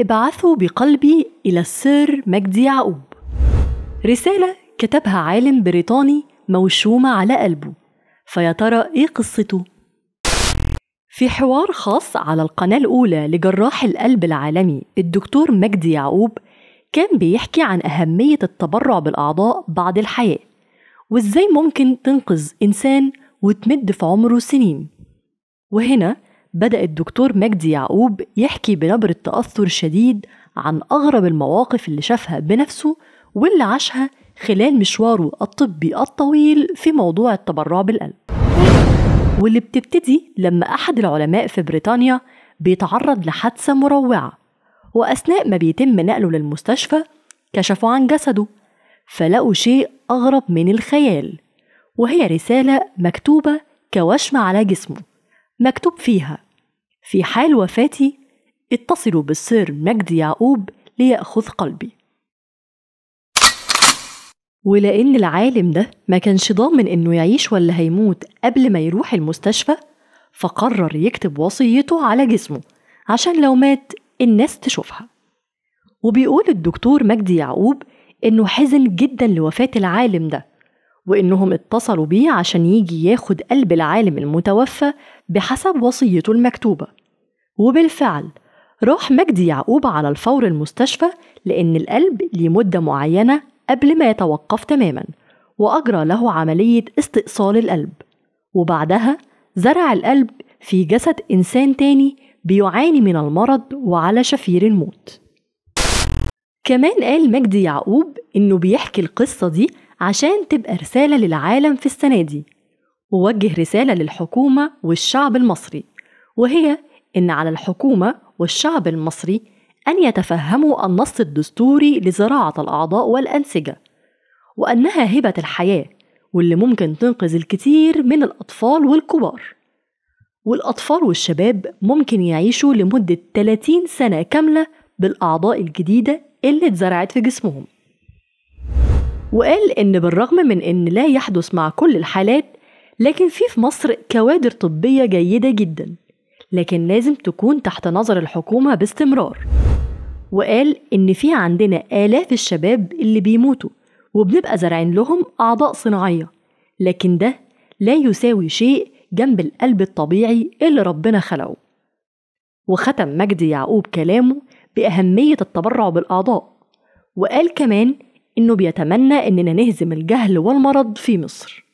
ابعثوا بقلبي إلى السر مجدي يعقوب رسالة كتبها عالم بريطاني موشومة على قلبه فيا ترى إيه قصته؟ في حوار خاص على القناة الأولى لجراح القلب العالمي الدكتور مجدي يعقوب كان بيحكي عن أهمية التبرع بالأعضاء بعد الحياة وإزاي ممكن تنقذ إنسان وتمد في عمره سنين وهنا بدأ الدكتور مجدي يعقوب يحكي بنبرة تأثر شديد عن أغرب المواقف اللي شافها بنفسه واللي عاشها خلال مشواره الطبي الطويل في موضوع التبرع بالقلب واللي بتبتدي لما أحد العلماء في بريطانيا بيتعرض لحادثة مروعة وأثناء ما بيتم نقله للمستشفى كشفوا عن جسده فلقوا شيء أغرب من الخيال وهي رسالة مكتوبة كوشم على جسمه مكتوب فيها في حال وفاتي اتصلوا بالسير مجدي يعقوب ليأخذ قلبي ولأن العالم ده ما كانش ضامن إنه يعيش ولا هيموت قبل ما يروح المستشفى فقرر يكتب وصيته على جسمه عشان لو مات الناس تشوفها وبيقول الدكتور مجدي يعقوب إنه حزن جدا لوفاة العالم ده وإنهم اتصلوا بيه عشان يجي ياخد قلب العالم المتوفى بحسب وصيته المكتوبة وبالفعل راح مجدي يعقوب على الفور المستشفى لأن القلب لمدة معينة قبل ما يتوقف تماما وأجرى له عملية استئصال القلب وبعدها زرع القلب في جسد إنسان تاني بيعاني من المرض وعلى شفير الموت كمان قال مجدي يعقوب إنه بيحكي القصة دي عشان تبقى رسالة للعالم في السنة دي ووجه رسالة للحكومة والشعب المصري وهي إن على الحكومة والشعب المصري أن يتفهموا النص الدستوري لزراعة الأعضاء والأنسجة وأنها هبة الحياة واللي ممكن تنقذ الكثير من الأطفال والكبار والأطفال والشباب ممكن يعيشوا لمدة 30 سنة كاملة بالأعضاء الجديدة اللي اتزرعت في جسمهم وقال إن بالرغم من إن لا يحدث مع كل الحالات لكن في في مصر كوادر طبية جيدة جدا لكن لازم تكون تحت نظر الحكومة باستمرار وقال إن في عندنا آلاف الشباب اللي بيموتوا وبنبقى زارعين لهم أعضاء صناعية لكن ده لا يساوي شيء جنب القلب الطبيعي اللي ربنا خلقه وختم مجدي يعقوب كلامه بأهمية التبرع بالأعضاء وقال كمان إنه بيتمنى إننا نهزم الجهل والمرض في مصر